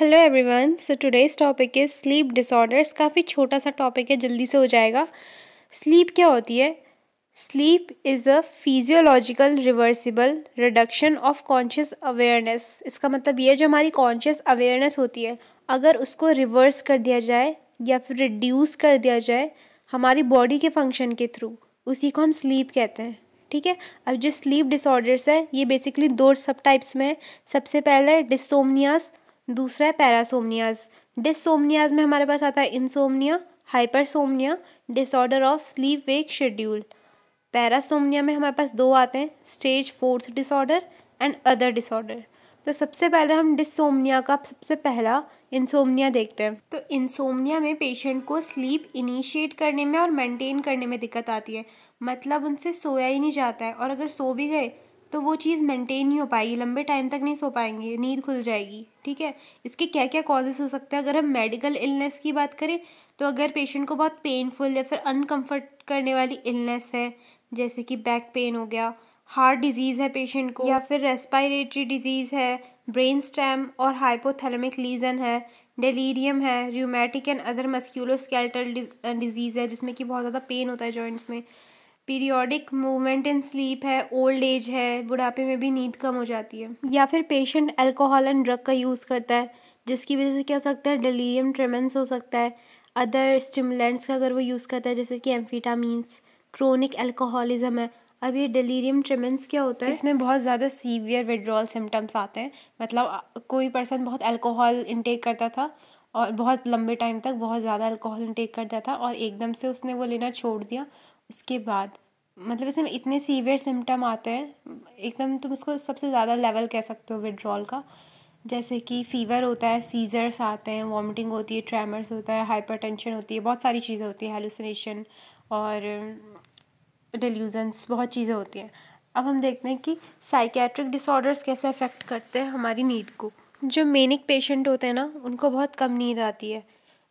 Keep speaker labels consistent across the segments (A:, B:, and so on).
A: hello everyone so today's topic is sleep disorders काफ़ी छोटा सा टॉपिक है जल्दी से हो जाएगा स्लीप क्या होती है sleep is a physiological reversible reduction of conscious awareness इसका मतलब ये है जो हमारी कॉन्शियस अवेयरनेस होती है अगर उसको रिवर्स कर दिया जाए या फिर रिड्यूस कर दिया जाए हमारी बॉडी के फंक्शन के थ्रू उसी को हम स्लीप कहते हैं ठीक है अब जो स्लीप डिसऑर्डर्स हैं ये बेसिकली दो सब टाइप्स में है सबसे पहले डिसोमनियास दूसरा है पैरासोमनियाज डिसोमनियाज में हमारे पास आता है insomnia hypersomnia disorder of sleep wake schedule parasomnia में हमारे पास दो आते हैं stage fourth disorder and other disorder तो सबसे पहले हम डिसोमनिया का सबसे पहला इंसोमनिया देखते हैं तो इंसोमनिया में पेशेंट को स्लीप इनिशिएट करने में और मेंटेन करने में दिक्कत आती है मतलब उनसे सोया ही नहीं जाता है और अगर सो भी गए तो वो चीज़ मेंटेन नहीं हो पाएगी लंबे टाइम तक नहीं सो पाएंगे नींद खुल जाएगी ठीक है इसके क्या क्या कॉजेस हो सकते हैं अगर हम मेडिकल इलनेस की बात करें तो अगर पेशेंट को बहुत पेनफुल या फिर अनकम्फर्ट करने वाली इलनेस है जैसे कि बैक पेन हो गया हार्ट डिजीज़ है पेशेंट को या फिर रेस्पायरेटरी डिजीज़ है ब्रेन स्टैम और हाइपोथेलमिक लीजन है डेलीरियम है rheumatic and other musculoskeletal disease है जिसमें कि बहुत ज़्यादा पेन होता है जॉइंट्स में पीरियोडिक मूवमेंट इन स्लीप है ओल्ड एज है बुढ़ापे में भी नींद कम हो जाती है या फिर पेशेंट अल्कोहल एंड ड्रग का यूज़ करता है जिसकी वजह से क्या हो सकता है डिलीरियम ट्रेमेंस हो सकता है अदर स्टिमुलेंट्स का अगर वो यूज़ करता है जैसे कि एम्फीटामस क्रोनिक अल्कोहलिज्म है अब ये डिलीरियम ट्रेमेंस क्या होता है इसमें बहुत ज़्यादा सीवियर विड्रॉल सिम्टम्स आते हैं मतलब कोई पर्सन बहुत अल्कोहल इनटेक करता था और बहुत लंबे टाइम तक बहुत ज़्यादा अल्कोहल इनटेक करता था और एकदम से उसने वो लेना छोड़ दिया इसके बाद मतलब इसमें इतने सीवियर सिम्टम आते हैं एकदम तुम उसको सबसे ज़्यादा लेवल कह सकते हो विड्रॉल का जैसे कि फीवर होता है सीजर्स आते हैं वॉमिटिंग होती है ट्रैमर्स होता है हाइपर होती है बहुत सारी चीज़ें होती हैं हेलुसिनेशन और डिल्यूजन्स बहुत चीज़ें होती हैं अब हम देखते हैं कि साइकेट्रिक डिसऑर्डर्स कैसे अफेक्ट करते हैं हमारी नींद को जो मेनिक पेशेंट होते हैं ना उनको बहुत कम नींद आती है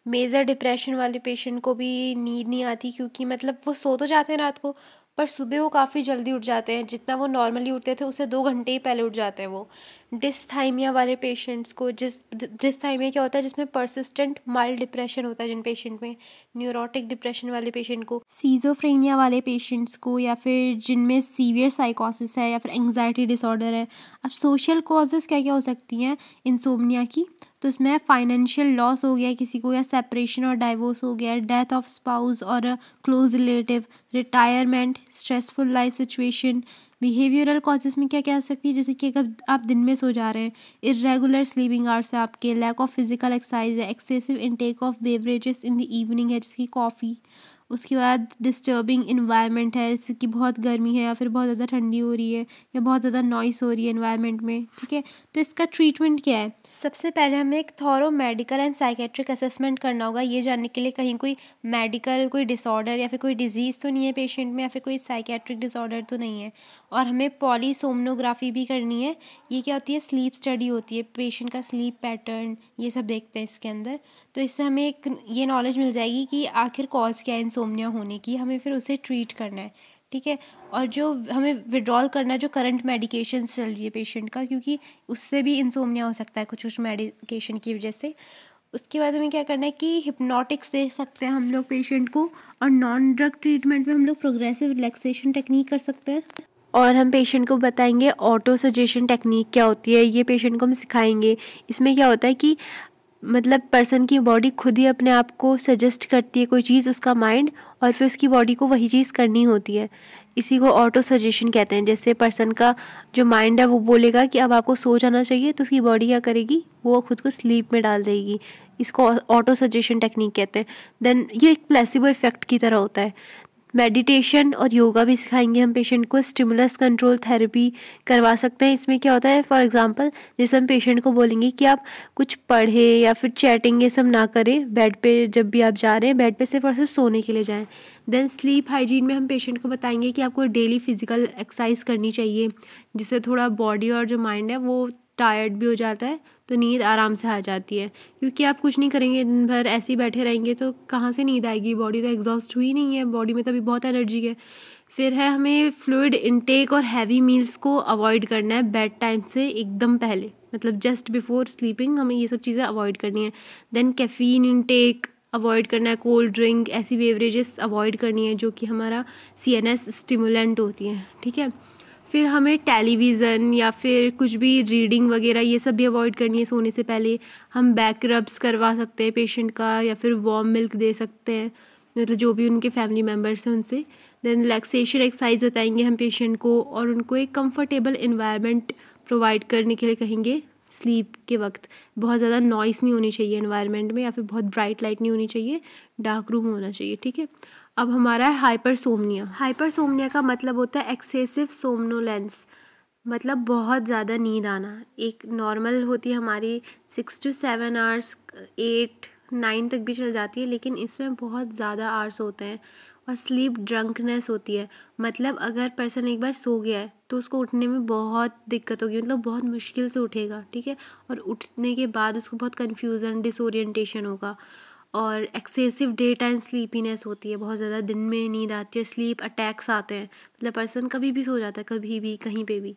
A: मेजर डिप्रेशन वाले पेशेंट को भी नींद नहीं आती क्योंकि मतलब वो सो तो जाते हैं रात को पर सुबह वो काफ़ी जल्दी उठ जाते हैं जितना वो नॉर्मली उठते थे उससे दो घंटे ही पहले उठ जाते हैं वो डिस्थाइमिया वाले पेशेंट्स को जिस डिस्थाइमिया क्या होता है जिसमें परसिस्टेंट माइल्ड डिप्रेशन होता है जिन पेशेंट में न्यूरोटिक डिप्रेशन वाले पेशेंट को सीजोफ्रेनिया वाले पेशेंट्स को या फिर जिनमें सीवियर साइकोसिस है या फिर एंगजाइटी डिसऑर्डर है अब सोशल कॉजेज़ क्या क्या हो सकती हैं इंसोमिया की तो उसमें फाइनेंशियल लॉस हो गया किसी को या सेपरेशन और डाइवोर्स हो गया डेथ ऑफ स्पाउस और close relative retirement stressful life situation behavioural causes में क्या कह सकती है जैसे कि अगर आप दिन में सो जा रहे हैं इरेगुलर स्लीपिंग आवर्स है आपके लैक ऑफ फिजिकल एक्सरसाइज है excessive intake of beverages in the evening है जैसे कि कॉफ़ी उसके बाद डिस्टर्बिंग इन्वायरमेंट है जैसे कि बहुत गर्मी है या फिर बहुत ज़्यादा ठंडी हो रही है या बहुत ज़्यादा नॉइस हो रही है इन्वायरमेंट में ठीक है तो इसका ट्रीटमेंट क्या है सबसे पहले हमें एक thorough medical and psychiatric assessment करना होगा ये जानने के लिए कहीं कोई मेडिकल कोई डिसऑर्डर या फिर कोई डिजीज़ तो नहीं है पेशेंट में या फिर कोई साइकेट्रिक डिसऑर्डर तो नहीं है और हमें पॉलीसोमनोग्राफी भी करनी है ये क्या होती है स्लीप स्टडी होती है पेशेंट का स्लीप पैटर्न ये सब देखते हैं इसके अंदर तो इससे हमें एक ये नॉलेज मिल जाएगी कि आखिर कॉज क्या है इंसोमनिया होने की हमें फिर उसे ट्रीट करना है ठीक है और जो हमें विड्रॉल करना है जो करंट मेडिकेशन चल रही है पेशेंट का क्योंकि उससे भी इंसोमनिया हो सकता है कुछ कुछ मेडिकेशन की वजह से उसके बाद हमें क्या करना है कि हिप्नोटिक्स दे सकते हैं हम लोग पेशेंट को और नॉन ड्रग ट्रीटमेंट में हम लोग प्रोग्रेसिव रिलैक्सेशन टेक्निक कर सकते हैं और हम पेशेंट को बताएंगे ऑटो सजेशन टेक्निक क्या होती है ये पेशेंट को हम सिखाएंगे इसमें क्या होता है कि मतलब पर्सन की बॉडी खुद ही अपने आप को सजेस्ट करती है कोई चीज़ उसका माइंड और फिर उसकी बॉडी को वही चीज़ करनी होती है इसी को ऑटो सजेशन कहते हैं जैसे पर्सन का जो माइंड है वो बोलेगा कि अब आपको सो जाना चाहिए तो उसकी बॉडी क्या करेगी वो खुद को स्लीप में डाल देगी इसको ऑटो सजेशन टेक्निक कहते हैं देन ये एक प्लेसिबो इफेक्ट की तरह होता है मेडिटेशन और योगा भी सिखाएंगे हम पेशेंट को स्टिमुलस कंट्रोल थेरेपी करवा सकते हैं इसमें क्या होता है फॉर एग्जांपल जैसे हम पेशेंट को बोलेंगे कि आप कुछ पढ़े या फिर चैटिंग ये सब ना करें बेड पे जब भी आप जा रहे हैं बेड पे सिर्फ और सिर्फ सोने के लिए जाएं देन स्लीप हाइजीन में हम पेशेंट को बताएंगे कि आपको डेली फिजिकल एक्सरसाइज करनी चाहिए जिससे थोड़ा बॉडी और जो माइंड है वो टायर्ड भी हो जाता है तो नींद आराम से आ जाती है क्योंकि आप कुछ नहीं करेंगे दिन भर ऐसे ही बैठे रहेंगे तो कहाँ से नींद आएगी बॉडी तो एग्जॉस्ट हुई नहीं है बॉडी में तो अभी बहुत एनर्जी है फिर है हमें फ्लूड इनटेक और हैवी मील्स को अवॉइड करना है बेड टाइम से एकदम पहले मतलब जस्ट बिफोर स्लीपिंग हमें ये सब चीज़ें अवॉइड करनी है देन कैफ़ीन इनटेक अवॉइड करना है कोल्ड ड्रिंक ऐसी बेवरेजेस अवॉइड करनी है जो कि हमारा सी एन एस स्टिमुलेंट होती हैं ठीक है फिर हमें टेलीविज़न या फिर कुछ भी रीडिंग वगैरह ये सब भी अवॉइड करनी है सोने से पहले हम बैक रब्स करवा सकते हैं पेशेंट का या फिर वार्म मिल्क दे सकते हैं मतलब जो भी उनके फैमिली मेम्बर्स हैं उनसे देन रिलैक्सेशन एक्सरसाइज बताएंगे हम पेशेंट को और उनको एक कंफर्टेबल इन्वायरमेंट प्रोवाइड करने के लिए कहेंगे स्लीप के वक्त बहुत ज़्यादा नॉइस नहीं होनी चाहिए इन्वायरमेंट में या फिर बहुत ब्राइट लाइट नहीं होनी चाहिए डार्क रूम होना चाहिए ठीक है अब हमारा है हाइपर सोमनिया हाइपर सोमनिया का मतलब होता है एक्सेसिव सोमनोलेंस मतलब बहुत ज़्यादा नींद आना एक नॉर्मल होती है हमारी six to seven hours eight nine तक भी चल जाती है लेकिन इसमें बहुत ज़्यादा आवर्स होते हैं और स्लीप ड्रंकनेस होती है मतलब अगर पर्सन एक बार सो गया है तो उसको उठने में बहुत दिक्कत होगी मतलब बहुत मुश्किल से उठेगा ठीक है और उठने के बाद उसको बहुत कन्फ्यूज़न डिसोरिएंटेशन होगा और एक्सेसिव डे टाइम स्लीपीनेस होती है बहुत ज़्यादा दिन में नींद आती है स्लीप अटैक्स आते हैं मतलब पर्सन कभी भी सो जाता है कभी भी कहीं पे भी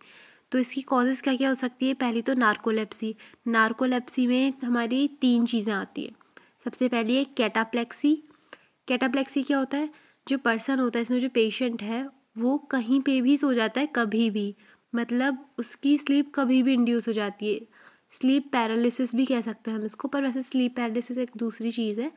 A: तो इसकी कॉजेज़ क्या क्या हो सकती है पहली तो नार्कोलेप्सी नार्कोलेप्सी में हमारी तीन चीज़ें आती हैं सबसे पहली है कैटाप्लेक्सी कैटाप्लेक्सी क्या होता है जो पर्सन होता है इसमें जो पेशेंट है वो कहीं पे भी सो जाता है कभी भी मतलब उसकी स्लीप कभी भी इंड्यूस हो जाती है स्लीप पैरालिसिस भी कह सकते हैं हम इसको पर वैसे स्लीप पैरालिसिस एक दूसरी चीज़ है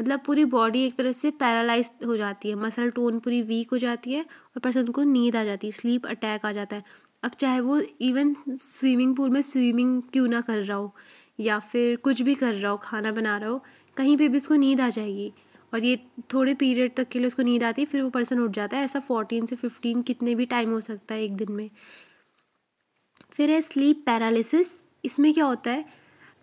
A: मतलब पूरी बॉडी एक तरह से पैरालाइज हो जाती है मसल टोन पूरी वीक हो जाती है और पर्सन को नींद आ जाती है स्लीप अटैक आ जाता है अब चाहे वो इवन स्विमिंग पूल में स्विमिंग क्यों ना कर रहा हो या फिर कुछ भी कर रहा हो खाना बना रहा हो कहीं पे भी उसको नींद आ जाएगी और ये थोड़े पीरियड तक के लिए उसको नींद आती है फिर वो पर्सन उठ जाता है ऐसा फोर्टीन से फिफ्टीन कितने भी टाइम हो सकता है एक दिन में फिर है स्लीप पैरालिसिस इसमें क्या होता है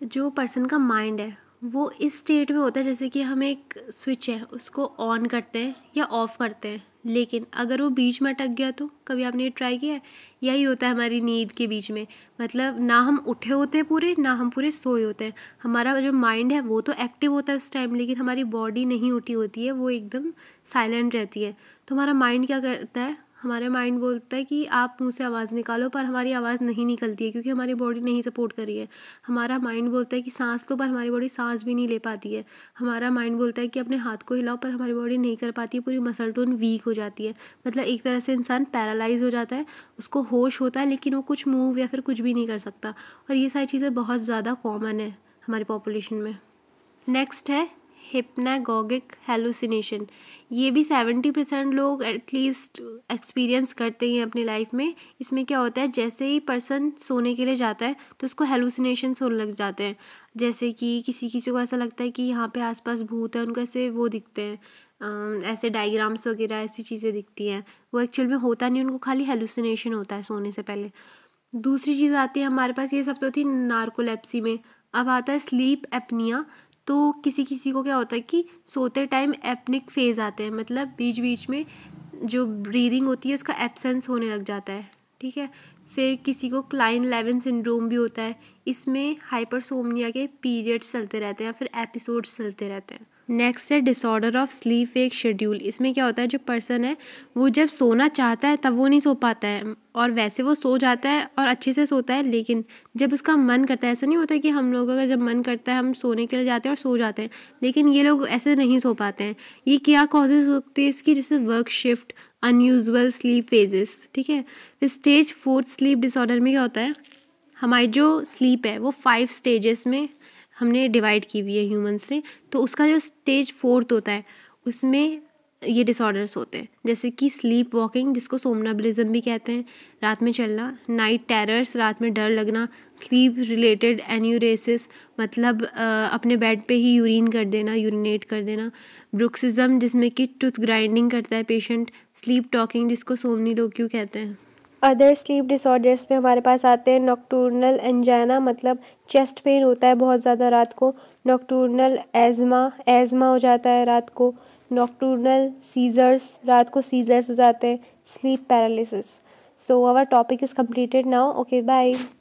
A: जो पर्सन का माइंड है वो इस स्टेट में होता है जैसे कि हम एक स्विच है उसको ऑन करते हैं या ऑफ करते हैं लेकिन अगर वो बीच में अटक गया तो कभी आपने ये ट्राई किया है यही होता है हमारी नींद के बीच में मतलब ना हम उठे होते हैं पूरे ना हम पूरे सोए होते हैं हमारा जो माइंड है वो तो एक्टिव होता है उस टाइम लेकिन हमारी बॉडी नहीं उठी होती है वो एकदम साइलेंट रहती है तो हमारा माइंड क्या करता है हमारा माइंड बोलता है कि आप मुंह से आवाज़ निकालो पर हमारी आवाज़ नहीं निकलती है क्योंकि हमारी बॉडी नहीं सपोर्ट कर रही है हमारा माइंड बोलता है कि सांस लो पर हमारी बॉडी सांस भी नहीं ले पाती है हमारा माइंड बोलता है कि अपने हाथ को हिलाओ पर हमारी बॉडी नहीं कर पाती है पूरी मसल टोन वीक हो जाती है मतलब एक तरह से इंसान पैरालाइज हो जाता है उसको होश होता है लेकिन वो कुछ मूव या फिर कुछ भी नहीं कर सकता और ये सारी चीज़ें बहुत ज़्यादा कॉमन है हमारी पॉपुलेशन में नेक्स्ट है हिप्नागोगिक हेलुसिनेशन ये भी सेवेंटी परसेंट लोग एटलीस्ट एक्सपीरियंस करते हैं अपनी लाइफ में इसमें क्या होता है जैसे ही पर्सन सोने के लिए जाता है तो उसको हेलुसिनेशन होने लग जाते हैं जैसे कि किसी किसी को ऐसा लगता है कि यहाँ पे आसपास भूत है उनको ऐसे वो दिखते हैं ऐसे डायग्राम्स वगैरह ऐसी चीज़ें दिखती हैं वो एक्चुअल में होता नहीं उनको खाली हेलुसिनेशन होता है सोने से पहले दूसरी चीज़ आती है हमारे पास ये सब तो थी नार्कोलेप्सी में अब आता है स्लीप एपनिया तो किसी किसी को क्या होता है कि सोते टाइम एपनिक फेज़ आते हैं मतलब बीच बीच में जो ब्रीदिंग होती है उसका एबसेंस होने लग जाता है ठीक है फिर किसी को क्लाइन लेवन सिंड्रोम भी होता है इसमें हाइपरसोमनिया के पीरियड्स चलते रहते हैं या फिर एपिसोड्स चलते रहते हैं नेक्स्ट है डिसऑर्डर ऑफ स्लीप एक शेड्यूल इसमें क्या होता है जो पर्सन है वो जब सोना चाहता है तब वो नहीं सो पाता है और वैसे वो सो जाता है और अच्छे से सोता है लेकिन जब उसका मन करता है ऐसा नहीं होता कि हम लोगों का जब मन करता है हम सोने के लिए जाते हैं और सो जाते हैं लेकिन ये लोग ऐसे नहीं सो पाते हैं ये क्या कॉजेज होती है इसकी जैसे work shift unusual sleep phases ठीक है फिर स्टेज फोर्थ स्लीप डिसऑर्डर में क्या होता है हमारी जो स्लीप है वो फाइव स्टेजेस में हमने डिवाइड की हुई है ह्यूमंस ने तो उसका जो स्टेज फोर्थ होता है उसमें ये डिसऑर्डर्स होते हैं जैसे कि स्लीप वॉकिंग जिसको सोमनाबलिज्म भी कहते हैं रात में चलना नाइट टेरर्स रात में डर लगना स्लीप रिलेटेड एन्यूरेसिस मतलब आ, अपने बेड पे ही यूरिन कर देना यूरिनेट कर देना ब्रुक्सिज्म जिसमें कि टूथ ग्राइंडिंग करता है पेशेंट स्लीप टॉकिंग जिसको सोमनी लोग क्यों कहते हैं अदर स्लीप डिसऑर्डर्स में हमारे पास आते हैं नॉकटूर्नल एंजाइना मतलब चेस्ट पेन होता है बहुत ज़्यादा रात को नॉकटूर्नल एजमा एजमा हो जाता है रात को नॉकटूर्नल सीजर्स रात को सीजर्स हो जाते हैं sleep paralysis so our topic is completed now okay bye